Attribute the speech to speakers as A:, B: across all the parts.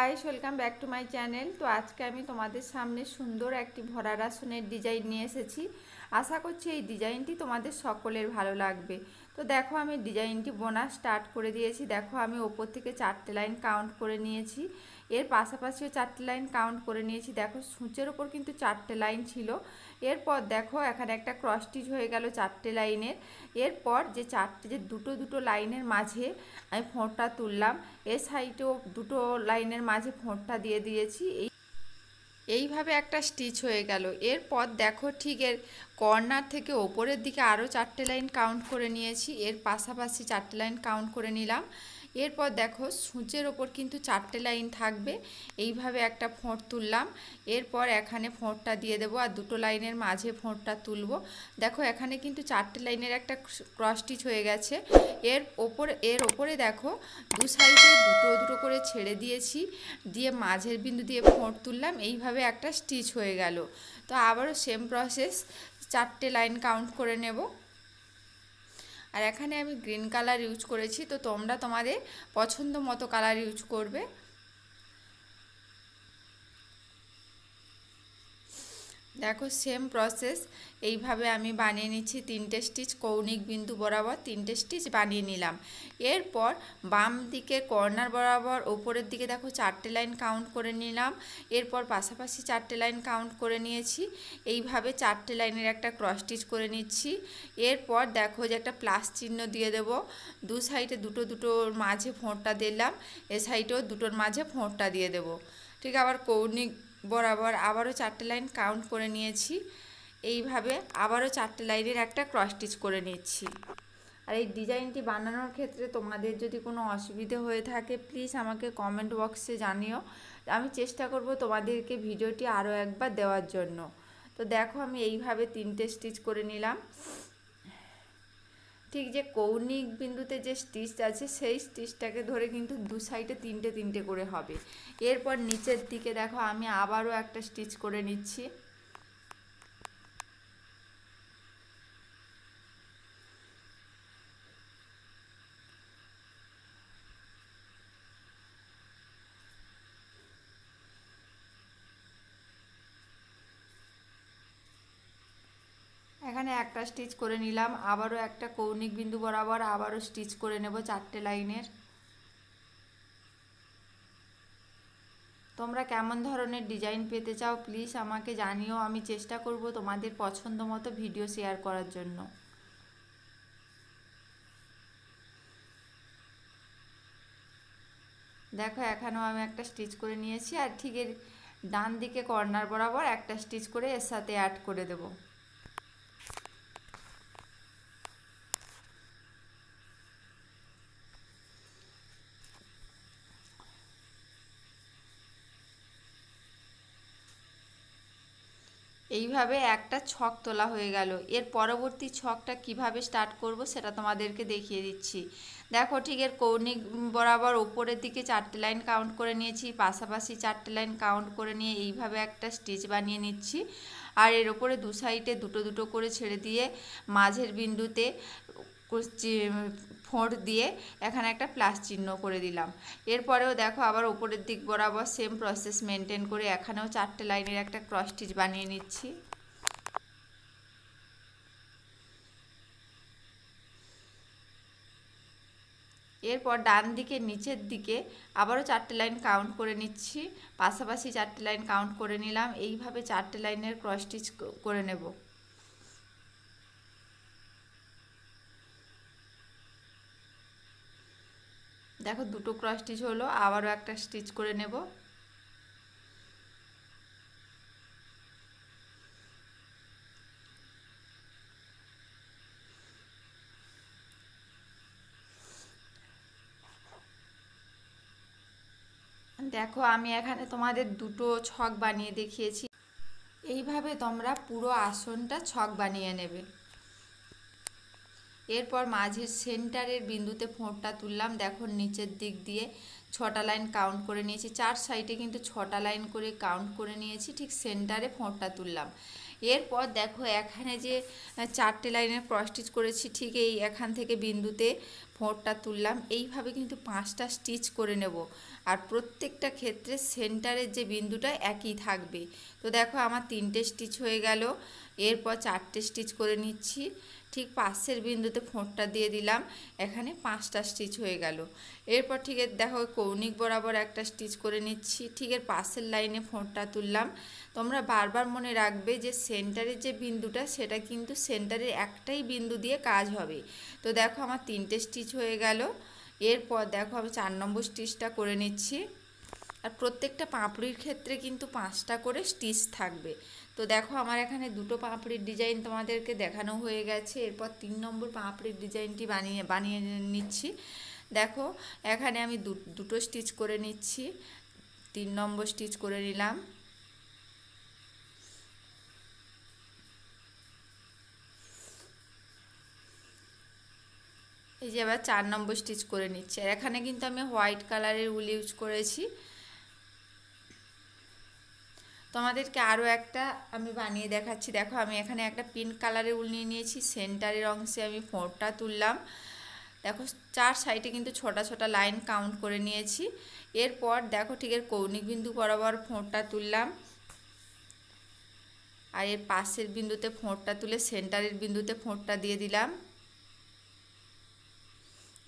A: guys welcome back to my channel তো আজকে আমি তোমাদের সামনে সুন্দর একটি ভরা রাসনের ডিজাইন নিয়ে এসেছি আশা করছি এই ডিজাইনটি তোমাদের সকলের ভালো লাগবে তো দেখো আমি ডিজাইনটি বোনা স্টার্ট করে দিয়েছি দেখো আমি ওপর থেকে চারটে লাইন কাউন্ট করে নিয়েছি এর পাশাপাশিও চারটে লাইন কাউন্ট করে নিয়েছি দেখো সূচের ওপর কিন্তু চারটে লাইন ছিল এরপর দেখো এখানে একটা ক্রস হয়ে গেল চারটে লাইনের এরপর যে চারটে যে দুটো দুটো লাইনের মাঝে আমি ফোঁটটা তুললাম এর সাইডেও দুটো লাইনের মাঝে ফোঁটটা দিয়ে দিয়েছি এই এইভাবে একটা স্টিচ হয়ে গেল এরপর দেখো ঠিক এর কর্নার থেকে ওপরের দিকে আরও চারটে লাইন কাউন্ট করে নিয়েছি এর পাশাপাশি চারটে লাইন কাউন্ট করে নিলাম এরপর দেখো সূচের ওপর কিন্তু চারটে লাইন থাকবে এইভাবে একটা ফোঁট তুললাম এরপর এখানে ফোঁটটা দিয়ে দেবো আর দুটো লাইনের মাঝে ফোঁটটা তুলব দেখো এখানে কিন্তু চারটে লাইনের একটা ক্রস স্টিচ হয়ে গেছে এর ওপর এর ওপরে দেখো দু সাইডে দুটো দুটো করে ছেড়ে দিয়েছি দিয়ে মাঝের বিন্দু দিয়ে ফোঁট তুললাম এইভাবে একটা স্টিচ হয়ে গেল তো আবারও সেম প্রসেস চারটে লাইন কাউন্ট করে নেব আর এখানে আমি গ্রিন কালার ইউজ করেছি তো তোমরা তোমাদের পছন্দ মতো কালার ইউজ করবে দেখো সেম প্রসেস এইভাবে আমি বানিয়ে নিচ্ছি তিনটে স্টিচ কৌণিক বিন্দু বরাবর তিনটে স্টিচ বানিয়ে নিলাম এরপর বাম দিকে কর্নার বরাবর ওপরের দিকে দেখো চারটে লাইন কাউন্ট করে নিলাম এরপর পাশাপাশি চারটে লাইন কাউন্ট করে নিয়েছি এইভাবে চারটে লাইনের একটা ক্রস স্টিচ করে নিচ্ছি এরপর দেখো যে একটা প্লাস চিহ্ন দিয়ে দেব দু সাইডে দুটো দুটোর মাঝে ফোঁটটা দিলাম এ সাইডেও দুটোর মাঝে ফোঁটটা দিয়ে দেব ঠিক আবার কৌণিক বরাবর আবারও চারটে লাইন কাউন্ট করে নিয়েছি এইভাবে আবারও চারটে লাইনের একটা ক্রস স্টিচ করে নিচ্ছি আর এই ডিজাইনটি বানানোর ক্ষেত্রে তোমাদের যদি কোনো অসুবিধে হয়ে থাকে প্লিজ আমাকে কমেন্ট বক্সে জানিও আমি চেষ্টা করব তোমাদেরকে ভিডিওটি আরও একবার দেওয়ার জন্য তো দেখো আমি এইভাবে তিনটে স্টিচ করে নিলাম ঠিক যে কৌণিক বিন্দুতে যে স্টিচ আছে সেই স্টিচটাকে ধরে কিন্তু দু সাইডে তিনটে তিনটে করে হবে এরপর নিচের দিকে দেখো আমি আবারও একটা স্টিচ করে নিচ্ছি এখানে একটা স্টিচ করে নিলাম আবারও একটা কৌণিক বিন্দু বরাবর আবারও স্টিচ করে নেব চারটে লাইনের তোমরা কেমন ধরনের ডিজাইন পেতে চাও প্লিজ আমাকে জানিও আমি চেষ্টা করব তোমাদের পছন্দ মতো ভিডিও শেয়ার করার জন্য দেখো এখানেও আমি একটা স্টিচ করে নিয়েছি আর ঠিক এর ডান দিকে কর্নার বরাবর একটা স্টিচ করে এর সাথে অ্যাড করে দেবো এইভাবে একটা ছক তোলা হয়ে গেল এর পরবর্তী ছকটা কিভাবে স্টার্ট করব সেটা তোমাদেরকে দেখিয়ে দিচ্ছি দেখো ঠিক এর কৌণিক বরাবর ওপরের দিকে চারটে লাইন কাউন্ট করে নিয়েছি পাশাপাশি চারটে লাইন কাউন্ট করে নিয়ে এইভাবে একটা স্টিচ বানিয়ে নিচ্ছি আর এর ওপরে দু সাইডে দুটো দুটো করে ছেড়ে দিয়ে মাঝের বিন্দুতে ফোঁড় দিয়ে এখানে একটা প্লাস চিহ্ন করে দিলাম এরপরেও দেখো আবার ওপরের দিক বরাবর সেম প্রসেস মেনটেন করে এখানেও চারটে লাইনের একটা ক্রস বানিয়ে নিচ্ছি এরপর ডান দিকে নিচের দিকে আবারও চারটে লাইন কাউন্ট করে নিচ্ছি পাশাপাশি চারটে লাইন কাউন্ট করে নিলাম এইভাবে চারটে লাইনের ক্রস করে নেব দেখো দুটো ক্রস স্টিচ হলো আবারও একটা স্টিচ করে নেব দেখো আমি এখানে তোমাদের দুটো ছক বানিয়ে দেখিয়েছি এইভাবে তোমরা পুরো আসনটা ছক বানিয়ে নেবে এরপর মাঝের সেন্টারের বিন্দুতে ফোঁটটা তুললাম দেখো নিচের দিক দিয়ে ছটা লাইন কাউন্ট করে নিয়েছি চার সাইডে কিন্তু ছটা লাইন করে কাউন্ট করে নিয়েছি ঠিক সেন্টারে ফোঁটটা তুললাম এরপর দেখো এখানে যে চারটে লাইনের ক্রসস্টিচ করেছি ঠিক এই এখান থেকে বিন্দুতে ফোঁটটা তুললাম এইভাবে কিন্তু পাঁচটা স্টিচ করে নেব আর প্রত্যেকটা ক্ষেত্রে সেন্টারের যে বিন্দুটা একই থাকবে তো দেখো আমার তিনটে স্টিচ হয়ে গেল এরপর চারটে স্টিচ করে নিচ্ছি ঠিক পাশের বিন্দুতে ফোঁটটা দিয়ে দিলাম এখানে পাঁচটা স্টিচ হয়ে গেল এরপর ঠিক দেখো কৌনিক বরাবর একটা স্টিচ করে নিচ্ছি ঠিক এর পাশের লাইনে ফোঁটটা তুললাম তোমরা বারবার মনে রাখবে যে সেন্টারের যে বিন্দুটা সেটা কিন্তু সেন্টারের একটাই বিন্দু দিয়ে কাজ হবে তো দেখো আমার তিনটে স্টিচ হয়ে গেল এরপর দেখো আমি চার নম্বর স্টিচটা করে নিচ্ছি আর প্রত্যেকটা পাঁপড়ির ক্ষেত্রে কিন্তু পাঁচটা করে স্টিচ থাকবে তো দেখো আমার এখানে দুটো পাঁপড়ির ডিজাইন তোমাদেরকে দেখানো হয়ে গেছে এরপর তিন নম্বর পাঁপড়ির ডিজাইনটি বানিয়ে বানিয়ে নিচ্ছি দেখো এখানে আমি দুটো স্টিচ করে নিচ্ছি তিন নম্বর স্টিচ করে নিলাম এই যে আবার চার নম্বর স্টিচ করে নিচ্ছি আর এখানে কিন্তু আমি হোয়াইট কালারের উল ইউজ করেছি তোমাদেরকে আরও একটা আমি বানিয়ে দেখাচ্ছি দেখো আমি এখানে একটা পিঙ্ক কালারের উল নিয়ে নিয়েছি সেন্টারের অংশে আমি ফোঁটটা তুললাম দেখো চার সাইডে কিন্তু ছোটা ছোটা লাইন কাউন্ট করে নিয়েছি এরপর দেখো ঠিক এর কৌণিক বিন্দু বরাবর ফোঁটটা তুললাম আর এর পাশের বিন্দুতে ফোঁটটা তুলে সেন্টারের বিন্দুতে ফোঁটটা দিয়ে দিলাম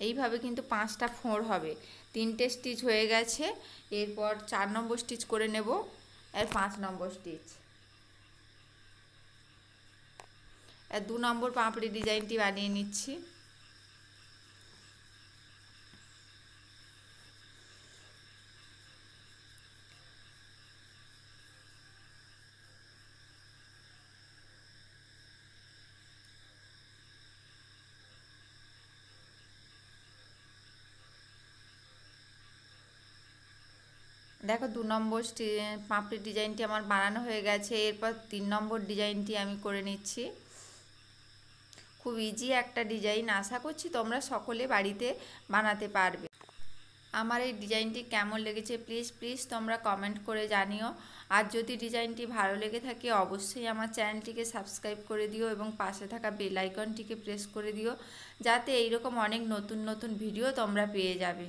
A: এইভাবে কিন্তু পাঁচটা ফোঁড় হবে তিনটে স্টিচ হয়ে গেছে এরপর চার নম্বর স্টিচ করে নেব এর পাঁচ নম্বর স্টিচ এর দু নম্বর পাঁপড়ি ডিজাইনটি বানিয়ে নিচ্ছি দেখো দু নম্বর পাঁপড়ি ডিজাইনটি আমার বানানো হয়ে গেছে এরপর তিন নম্বর ডিজাইনটি আমি করে নিচ্ছি খুব ইজি একটা ডিজাইন আশা করছি তোমরা সকলে বাড়িতে বানাতে পারবে আমার এই ডিজাইনটি কেমন লেগেছে প্লিজ প্লিজ তোমরা কমেন্ট করে জানিও আর যদি ডিজাইনটি ভালো লেগে থাকে অবশ্যই আমার চ্যানেলটিকে সাবস্ক্রাইব করে দিও এবং পাশে থাকা বেল আইকনটিকে প্রেস করে দিও যাতে এইরকম অনেক নতুন নতুন ভিডিও তোমরা পেয়ে যাবে